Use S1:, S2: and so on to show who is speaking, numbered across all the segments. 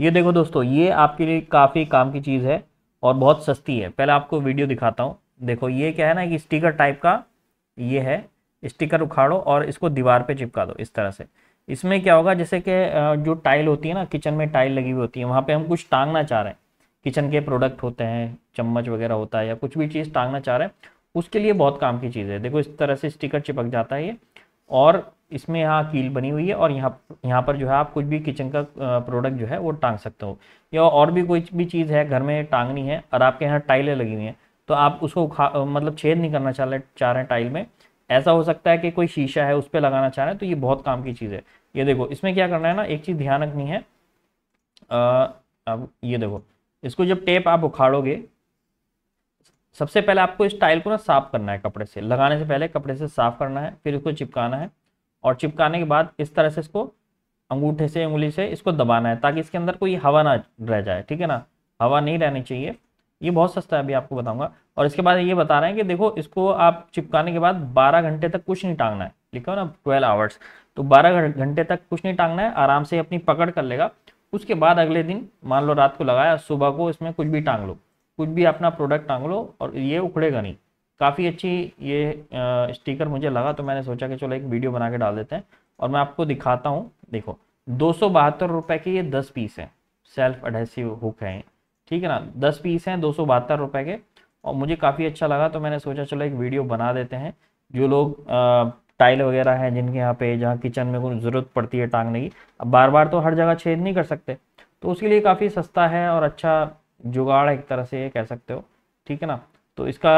S1: ये देखो दोस्तों ये आपके लिए काफ़ी काम की चीज़ है और बहुत सस्ती है पहले आपको वीडियो दिखाता हूँ देखो ये क्या है ना कि स्टिकर टाइप का ये है स्टिकर उखाड़ो और इसको दीवार पे चिपका दो इस तरह से इसमें क्या होगा जैसे कि जो टाइल होती है ना किचन में टाइल लगी हुई होती है वहाँ पे हम कुछ टांगना चाह रहे हैं किचन के प्रोडक्ट होते हैं चम्मच वगैरह होता है या कुछ भी चीज़ टांगना चाह रहे हैं उसके लिए बहुत काम की चीज़ है देखो इस तरह से स्टिकर चिपक जाता है ये और इसमें यहाँ कील बनी हुई है और यहाँ यहाँ पर जो है आप कुछ भी किचन का प्रोडक्ट जो है वो टांग सकते हो या और भी कोई भी चीज़ है घर में टांगनी है और आपके यहाँ टाइलें लगी हुई हैं तो आप उसको मतलब छेद नहीं करना चाह रहे चाह रहे हैं टाइल में ऐसा हो सकता है कि कोई शीशा है उस पर लगाना चाह रहे हैं तो ये बहुत काम की चीज़ है ये देखो इसमें क्या करना है ना एक चीज़ ध्यान रखनी है अब ये देखो इसको जब टेप आप उखाड़ोगे सबसे पहले आपको इस टाइल को ना साफ करना है कपड़े से लगाने से पहले कपड़े से साफ करना है फिर इसको चिपकाना है और चिपकाने के बाद इस तरह से इसको अंगूठे से उंगली से इसको दबाना है ताकि इसके अंदर कोई हवा ना रह जाए ठीक है ना हवा नहीं रहनी चाहिए ये बहुत सस्ता है अभी आपको बताऊंगा और इसके बाद ये बता रहे हैं कि देखो इसको आप चिपकाने के बाद 12 घंटे तक कुछ नहीं टांगना है लिखा हो ना 12 आवर्स तो 12 घंटे तक कुछ नहीं टांगना है आराम से अपनी पकड़ कर लेगा उसके बाद अगले दिन मान लो रात को लगाया सुबह को इसमें कुछ भी टांग लो कुछ भी अपना प्रोडक्ट टांग लो और ये उखड़ेगा नहीं काफ़ी अच्छी ये आ, स्टिकर मुझे लगा तो मैंने सोचा कि चलो एक वीडियो बना के डाल देते हैं और मैं आपको दिखाता हूँ देखो दो सौ बहत्तर रुपये के ये दस पीस हैं सेल्फ एडहेसिव हुक हैं ठीक है ना दस पीस हैं दो सौ बहत्तर रुपये के और मुझे काफ़ी अच्छा लगा तो मैंने सोचा चलो एक वीडियो बना देते हैं जो लोग टाइल वगैरह हैं जिनके यहाँ पे जहाँ किचन में कोई ज़रूरत पड़ती है टांगने की अब बार बार तो हर जगह छेद नहीं कर सकते तो उसके लिए काफ़ी सस्ता है और अच्छा जुगाड़ एक तरह से ये कह सकते हो ठीक है ना तो इसका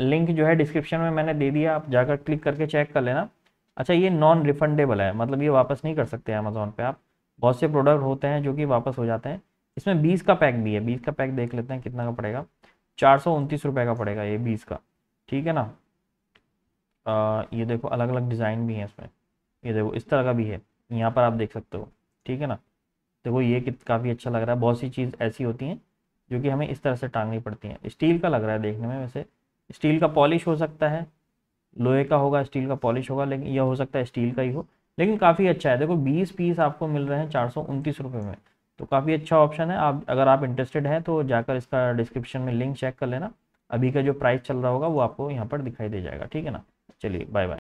S1: लिंक जो है डिस्क्रिप्शन में मैंने दे दिया आप जाकर क्लिक करके चेक कर लेना अच्छा ये नॉन रिफंडेबल है मतलब ये वापस नहीं कर सकते अमेज़ोन पे आप बहुत से प्रोडक्ट होते हैं जो कि वापस हो जाते हैं इसमें बीस का पैक भी है बीस का पैक देख लेते हैं कितना का पड़ेगा चार सौ उनतीस रुपये का पड़ेगा ये बीस का ठीक है ना आ, ये देखो अलग अलग डिज़ाइन भी हैं इसमें ये देखो इस तरह का भी है यहाँ पर आप देख सकते हो ठीक है ना देखो ये काफ़ी अच्छा लग रहा है बहुत सी चीज़ ऐसी होती हैं जो कि हमें इस तरह से टांगनी पड़ती हैं स्टील का लग रहा है देखने में वैसे स्टील का पॉलिश हो सकता है लोहे का होगा स्टील का पॉलिश होगा लेकिन यह हो सकता है स्टील का ही हो लेकिन काफ़ी अच्छा है देखो बीस पीस आपको मिल रहे हैं चार सौ उनतीस रुपये में तो काफ़ी अच्छा ऑप्शन है आप अगर आप इंटरेस्टेड हैं तो जाकर इसका डिस्क्रिप्शन में लिंक चेक कर लेना अभी का जो प्राइस चल रहा होगा वो आपको यहाँ पर दिखाई दे जाएगा ठीक है ना चलिए बाय बाय